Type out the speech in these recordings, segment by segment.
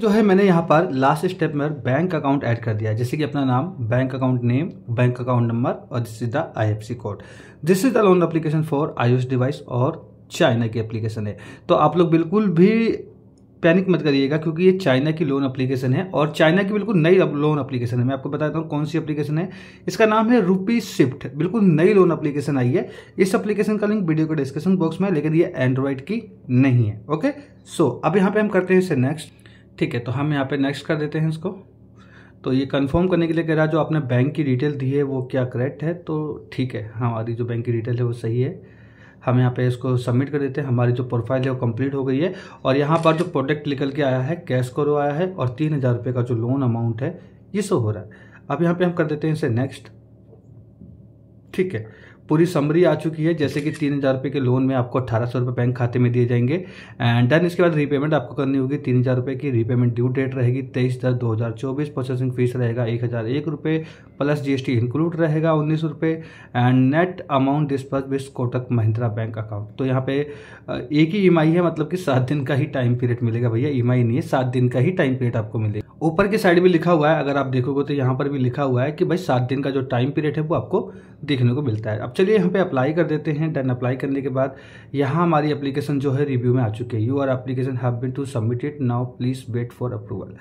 जो है मैंने यहाँ पर लास्ट स्टेप में बैंक अकाउंट ऐड कर दिया जैसे कि अपना नाम bank account name bank account number और this is the IFC code this is the loan application for iOS device और चाइना की एप्लीकेशन है तो आप लोग बिल्कुल भी पैनिक मत करिएगा क्योंकि ये चाइना की लोन एप्लीकेशन है और चाइना की बिल्कुल नई लोन एप्लीकेशन है मैं आपको बताता हूँ कौन सी एप्लीकेशन है इसका नाम है रूपी शिफ्ट बिल्कुल नई लोन एप्लीकेशन आई है इस एप्लीकेशन का लिंक वीडियो के डिस्क्रिप्शन बॉक्स में लेकिन ये एंड्रॉइड की नहीं है ओके सो so, अब यहाँ पे हम करते हैं इसे नेक्स्ट ठीक है तो हम यहाँ पे नेक्स्ट कर देते हैं इसको तो ये कंफर्म करने के लिए कह रहा है जो आपने बैंक की डिटेल दी है वो क्या करेक्ट है तो ठीक है हमारी जो बैंक की डिटेल है वो सही है हम यहाँ पे इसको सबमिट कर देते हैं हमारी जो प्रोफाइल है वो कंप्लीट हो गई है और यहाँ पर जो प्रोडक्ट निकल के आया है कैश करो आया है और तीन हज़ार रुपये का जो लोन अमाउंट है ये सब हो रहा है अब यहाँ पर हम कर देते हैं इसे नेक्स्ट ठीक है पूरी समरी आ चुकी है जैसे कि तीन हज़ार रुपये के लोन में आपको अठारह सौ रुपये बैंक खाते में दिए जाएंगे एंड डन इसके बाद रीपेमेंट आपको करनी होगी तीन हज़ार रुपये की रीपेमेंट ड्यू डेट रहेगी तेईस दस दो हज़ार चौबीस प्रोसेसिंग फीस रहेगा एक हज़ार एक रुपये प्लस जीएसटी इंक्लूड रहेगा उन्नीस रुपये एंड नेट अमाउंट डिस्पर्स विस कोटक महिंद्रा बैंक अकाउंट तो यहाँ पे एक ही ई e है मतलब कि सात दिन का ही टाइम पीरियड मिलेगा भैया ई e नहीं है सात दिन का ही टाइम पीरियड आपको मिलेगा ऊपर की साइड भी लिखा हुआ है अगर आप देखोगे तो यहाँ पर भी लिखा हुआ है कि भाई सात दिन का जो टाइम पीरियड है वो आपको देखने को मिलता है अब चलिए यहाँ पे अप्लाई कर देते हैं डन अप्लाई करने के बाद यहाँ हमारी एप्लीकेशन जो है रिव्यू में आ चुकी है your application have been to submitted now please wait for approval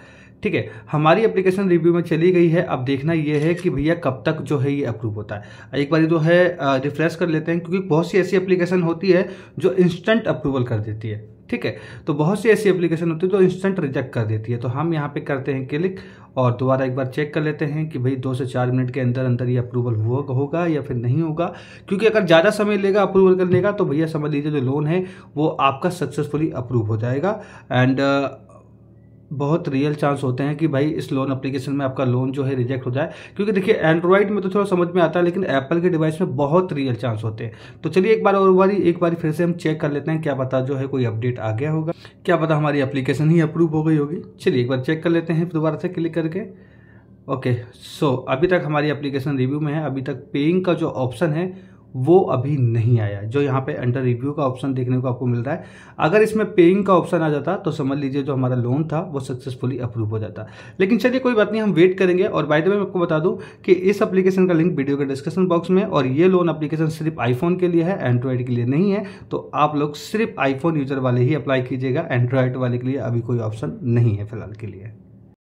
ठीक है हमारी एप्लीकेशन रिव्यू में चली गई है अब देखना यह है कि भैया कब तक जो है ये अप्रूव होता है एक बार जो तो है रिफ्रेश कर लेते हैं क्योंकि बहुत सी ऐसी एप्लीकेशन होती है जो इंस्टेंट अप्रूवल कर देती है ठीक है तो बहुत सी ऐसी एप्लीकेशन होती है जो तो इंस्टेंट रिजेक्ट कर देती है तो हम यहाँ पे करते हैं क्लिक और दोबारा एक बार चेक कर लेते हैं कि भाई दो से चार मिनट के अंदर अंदर ये अप्रूवल हुआ होगा या फिर नहीं होगा क्योंकि अगर ज़्यादा समय लेगा अप्रूवल करने का तो भैया समझ लीजिए जो लोन है वो आपका सक्सेसफुली अप्रूव हो जाएगा एंड बहुत रियल चांस होते हैं कि भाई इस लोन एप्लीकेशन में आपका लोन जो है रिजेक्ट हो जाए क्योंकि देखिए एंड्रॉइड में तो थोड़ा समझ में आता है लेकिन एप्पल के डिवाइस में बहुत रियल चांस होते हैं तो चलिए एक बार और बारी एक बार फिर से हम चेक कर लेते हैं क्या पता जो है कोई अपडेट आ गया होगा क्या पता हमारी एप्लीकेशन ही अप्रूव हो गई होगी चलिए एक बार चेक कर लेते हैं दोबारा से क्लिक करके ओके सो अभी तक हमारी एप्लीकेशन रिव्यू में है अभी तक पेइंग का जो ऑप्शन है वो अभी नहीं आया जो यहाँ पे अंडर रिव्यू का ऑप्शन देखने को आपको मिल रहा है अगर इसमें पेइंग का ऑप्शन आ जाता तो समझ लीजिए जो हमारा लोन था वो सक्सेसफुली अप्रूव हो जाता लेकिन चलिए कोई बात नहीं हम वेट करेंगे और बाय द वे मैं आपको बता दूं कि इस एप्लीकेशन का लिंक वीडियो के डिस्क्रिप्शन बॉक्स में और ये लोन अप्लीकेशन सिर्फ आईफोन के लिए है एंड्रॉयड के लिए नहीं है तो आप लोग सिर्फ आईफोन यूजर वाले ही अप्लाई कीजिएगा एंड्रॉयड वाले के लिए अभी कोई ऑप्शन नहीं है फिलहाल के लिए